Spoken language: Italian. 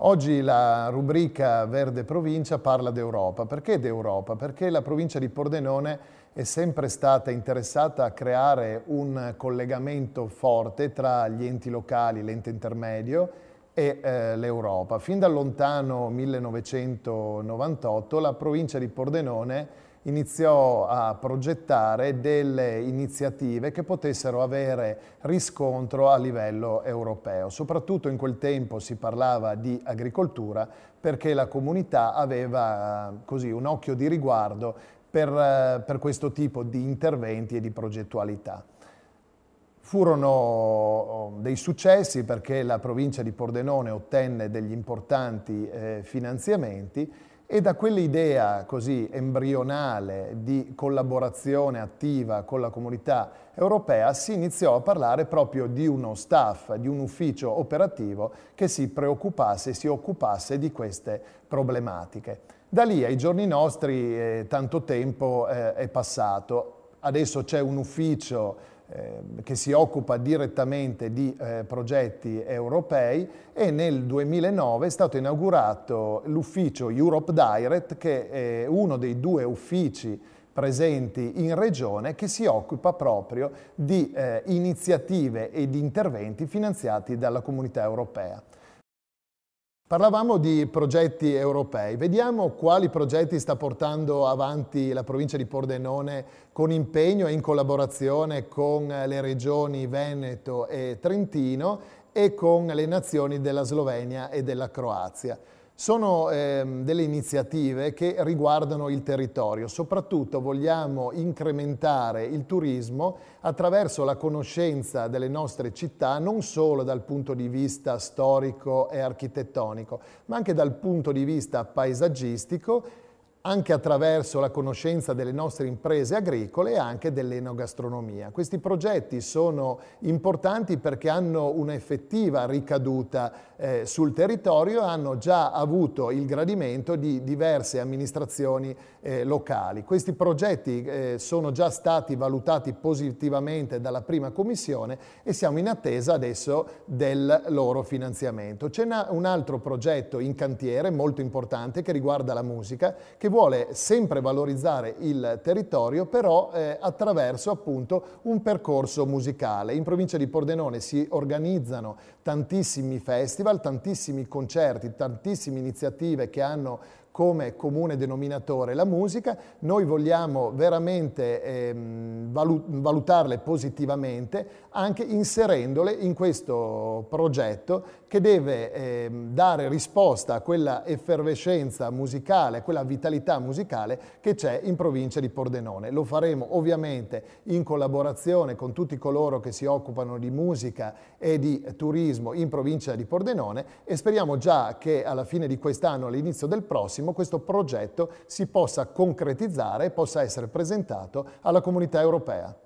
Oggi la rubrica Verde Provincia parla d'Europa. Perché d'Europa? Perché la provincia di Pordenone è sempre stata interessata a creare un collegamento forte tra gli enti locali, l'ente intermedio e eh, l'Europa. Fin dal lontano 1998 la provincia di Pordenone iniziò a progettare delle iniziative che potessero avere riscontro a livello europeo. Soprattutto in quel tempo si parlava di agricoltura perché la comunità aveva così, un occhio di riguardo per, eh, per questo tipo di interventi e di progettualità. Furono oh, dei successi perché la provincia di Pordenone ottenne degli importanti eh, finanziamenti e da quell'idea così embrionale di collaborazione attiva con la comunità europea si iniziò a parlare proprio di uno staff, di un ufficio operativo che si preoccupasse e si occupasse di queste problematiche. Da lì ai giorni nostri eh, tanto tempo eh, è passato, adesso c'è un ufficio Ehm, che si occupa direttamente di eh, progetti europei e nel 2009 è stato inaugurato l'ufficio Europe Direct che è uno dei due uffici presenti in regione che si occupa proprio di eh, iniziative e di interventi finanziati dalla comunità europea. Parlavamo di progetti europei, vediamo quali progetti sta portando avanti la provincia di Pordenone con impegno e in collaborazione con le regioni Veneto e Trentino e con le nazioni della Slovenia e della Croazia. Sono ehm, delle iniziative che riguardano il territorio, soprattutto vogliamo incrementare il turismo attraverso la conoscenza delle nostre città non solo dal punto di vista storico e architettonico, ma anche dal punto di vista paesaggistico anche attraverso la conoscenza delle nostre imprese agricole e anche dell'enogastronomia. Questi progetti sono importanti perché hanno un'effettiva ricaduta eh, sul territorio e hanno già avuto il gradimento di diverse amministrazioni eh, locali. Questi progetti eh, sono già stati valutati positivamente dalla prima commissione e siamo in attesa adesso del loro finanziamento. C'è un altro progetto in cantiere molto importante che riguarda la musica che vuole sempre valorizzare il territorio, però eh, attraverso appunto un percorso musicale. In provincia di Pordenone si organizzano tantissimi festival, tantissimi concerti, tantissime iniziative che hanno come comune denominatore la musica. Noi vogliamo veramente ehm, valutarle positivamente anche inserendole in questo progetto che deve eh, dare risposta a quella effervescenza musicale, a quella vitalità musicale che c'è in provincia di Pordenone. Lo faremo ovviamente in collaborazione con tutti coloro che si occupano di musica e di turismo in provincia di Pordenone e speriamo già che alla fine di quest'anno, all'inizio del prossimo, questo progetto si possa concretizzare e possa essere presentato alla comunità europea Areopah